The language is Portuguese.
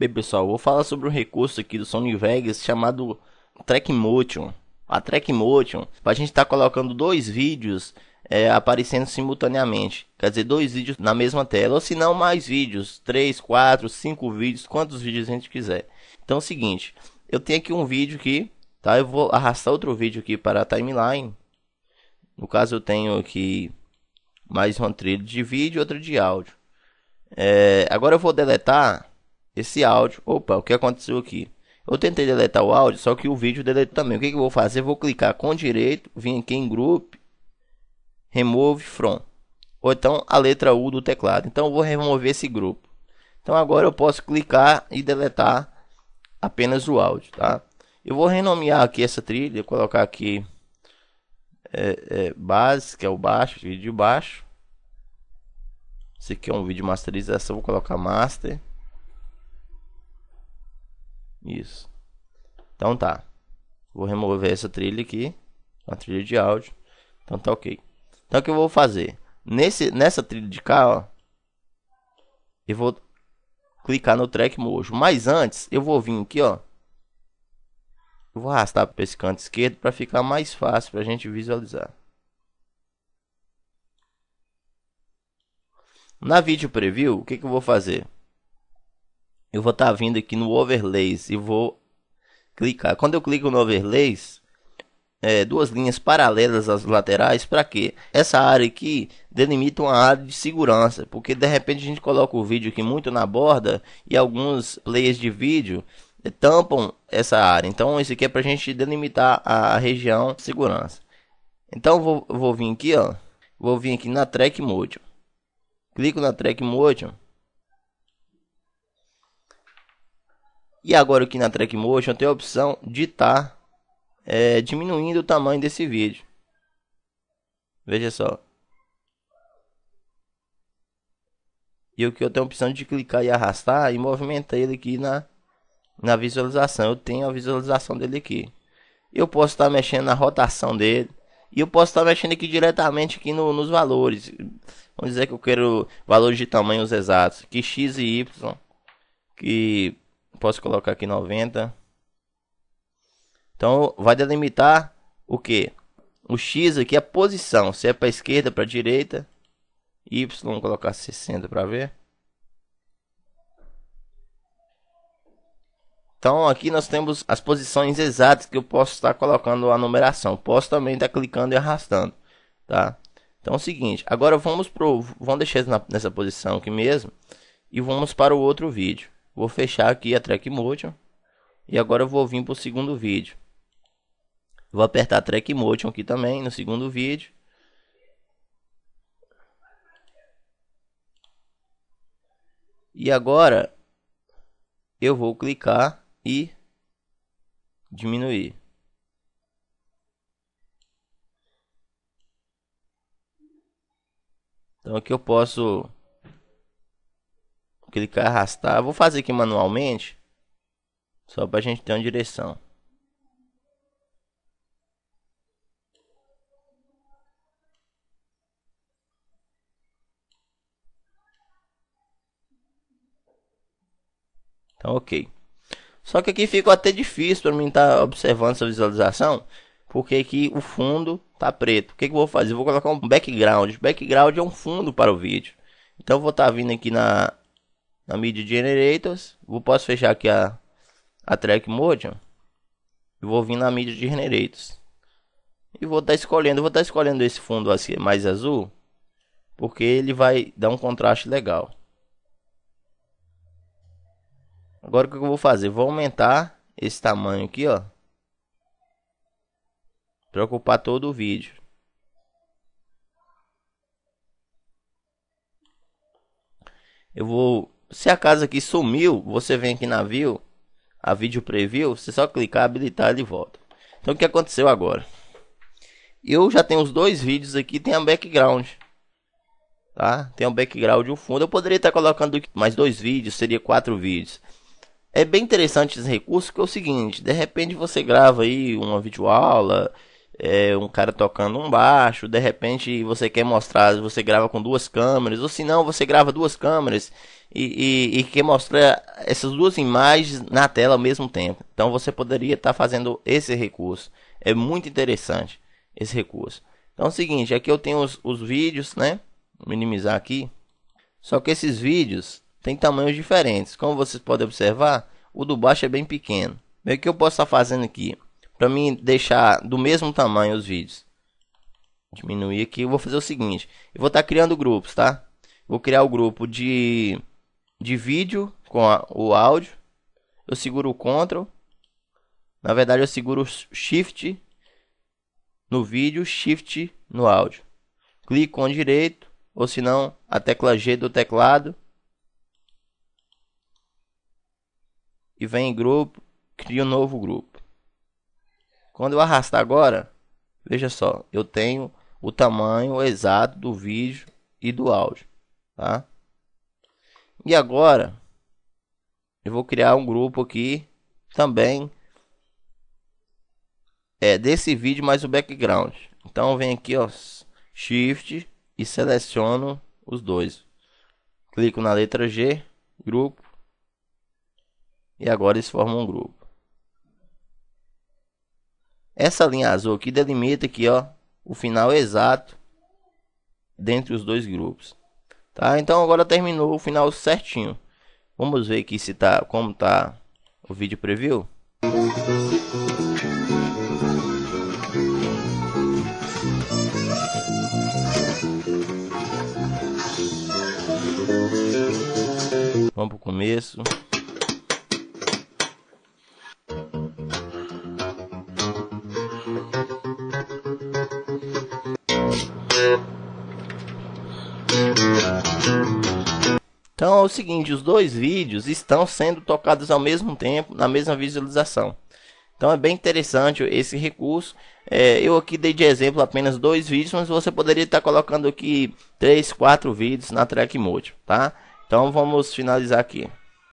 Bem, pessoal, vou falar sobre um recurso aqui do Sony Vegas chamado Trackmotion. A Trackmotion, para a gente estar tá colocando dois vídeos é, aparecendo simultaneamente. Quer dizer, dois vídeos na mesma tela, ou se não, mais vídeos. Três, quatro, cinco vídeos, quantos vídeos a gente quiser. Então é o seguinte, eu tenho aqui um vídeo aqui, tá? Eu vou arrastar outro vídeo aqui para a timeline. No caso, eu tenho aqui mais uma trilha de vídeo e outra de áudio. É, agora eu vou deletar esse áudio. Opa, o que aconteceu aqui? Eu tentei deletar o áudio, só que o vídeo deletou também. O que, que eu vou fazer? Eu vou clicar com direito, vim aqui em grupo Remove From. Ou então a letra U do teclado. Então eu vou remover esse grupo. Então agora eu posso clicar e deletar apenas o áudio, tá? Eu vou renomear aqui essa trilha, colocar aqui é, é, base, que é o baixo, vídeo de baixo. Esse aqui é um vídeo masterização, vou colocar master. Isso. Então tá. Vou remover essa trilha aqui. A trilha de áudio. Então tá ok. Então o que eu vou fazer? Nesse, nessa trilha de cá, ó. Eu vou clicar no track mojo. Mas antes, eu vou vir aqui, ó. Eu vou arrastar para esse canto esquerdo para ficar mais fácil para a gente visualizar. Na vídeo preview, o que, que eu vou fazer? eu vou estar tá vindo aqui no overlays e vou clicar. Quando eu clico no overlays, é, duas linhas paralelas às laterais, para quê? Essa área aqui delimita uma área de segurança, porque de repente a gente coloca o vídeo aqui muito na borda e alguns players de vídeo é, tampam essa área. Então isso aqui é para a gente delimitar a região de segurança. Então vou, vou vir aqui, ó, vou vir aqui na Track mode. Clico na Track Motion E agora aqui na Track eu tem a opção de estar tá, é, diminuindo o tamanho desse vídeo. Veja só. E o que eu tenho a opção de clicar e arrastar e movimentar ele aqui na, na visualização. Eu tenho a visualização dele aqui. Eu posso estar tá mexendo na rotação dele. E eu posso estar tá mexendo aqui diretamente aqui no, nos valores. Vamos dizer que eu quero valores de tamanhos exatos. Que x e y. Que Posso colocar aqui 90. Então vai delimitar o que? O X aqui é a posição. Se é para esquerda, para direita. Y, colocar 60 para ver. Então aqui nós temos as posições exatas que eu posso estar colocando a numeração. Posso também estar clicando e arrastando, tá? Então é o seguinte, agora vamos pro, vamos deixar nessa posição aqui mesmo e vamos para o outro vídeo. Vou fechar aqui a Track Motion. E agora eu vou vir para o segundo vídeo. Vou apertar Track Motion aqui também no segundo vídeo. E agora eu vou clicar e diminuir. Então aqui eu posso clicar arrastar. Vou fazer aqui manualmente. Só para a gente ter uma direção. Então, ok. Só que aqui ficou até difícil para mim estar tá observando essa visualização, porque aqui o fundo tá preto. O que, que eu vou fazer? Eu vou colocar um background. Background é um fundo para o vídeo. Então, eu vou estar tá vindo aqui na na de Generators. Vou posso fechar aqui a, a Track mode E vou vir na de Generators. E vou estar tá escolhendo, vou estar tá escolhendo esse fundo assim, mais azul. Porque ele vai dar um contraste legal. Agora o que eu vou fazer? Vou aumentar esse tamanho aqui, ó. Para ocupar todo o vídeo. Eu vou se a casa aqui sumiu, você vem aqui na view, a vídeo preview, você só clicar, habilitar de volta. Então o que aconteceu agora? Eu já tenho os dois vídeos aqui, tem a background. Tá? Tem um background e um fundo. Eu poderia estar colocando mais dois vídeos, seria quatro vídeos. É bem interessante esse recurso, que é o seguinte, de repente você grava aí uma videoaula, aula é, um cara tocando um baixo, de repente você quer mostrar, você grava com duas câmeras, ou se não, você grava duas câmeras e, e, e, quer mostrar essas duas imagens na tela ao mesmo tempo. Então você poderia estar tá fazendo esse recurso. É muito interessante esse recurso. Então é o seguinte, aqui eu tenho os, os vídeos, né? Vou minimizar aqui. Só que esses vídeos têm tamanhos diferentes. Como vocês podem observar, o do baixo é bem pequeno. O que eu posso estar tá fazendo aqui? para mim deixar do mesmo tamanho os vídeos. Diminuir aqui, eu vou fazer o seguinte, eu vou estar tá criando grupos, tá? Vou criar o grupo de de vídeo com a, o áudio. Eu seguro o Ctrl. Na verdade, eu seguro Shift no vídeo, Shift no áudio. Clico com o direito, ou se não, a tecla G do teclado. E vem em grupo, cria um novo grupo. Quando eu arrastar agora, veja só, eu tenho o tamanho exato do vídeo e do áudio, tá? E agora eu vou criar um grupo aqui também é desse vídeo mais o background. Então vem aqui, ó, Shift e seleciono os dois. Clico na letra G, grupo. E agora eles formam um grupo. Essa linha azul aqui delimita aqui, ó, o final exato dentre os dois grupos. Tá? Então agora terminou o final certinho. Vamos ver aqui se tá como tá o vídeo preview. Vamos pro começo. é o seguinte, os dois vídeos estão sendo tocados ao mesmo tempo, na mesma visualização. Então é bem interessante esse recurso. É, eu aqui dei de exemplo apenas dois vídeos, mas você poderia estar colocando aqui três, quatro vídeos na Track Mode, tá? Então vamos finalizar aqui.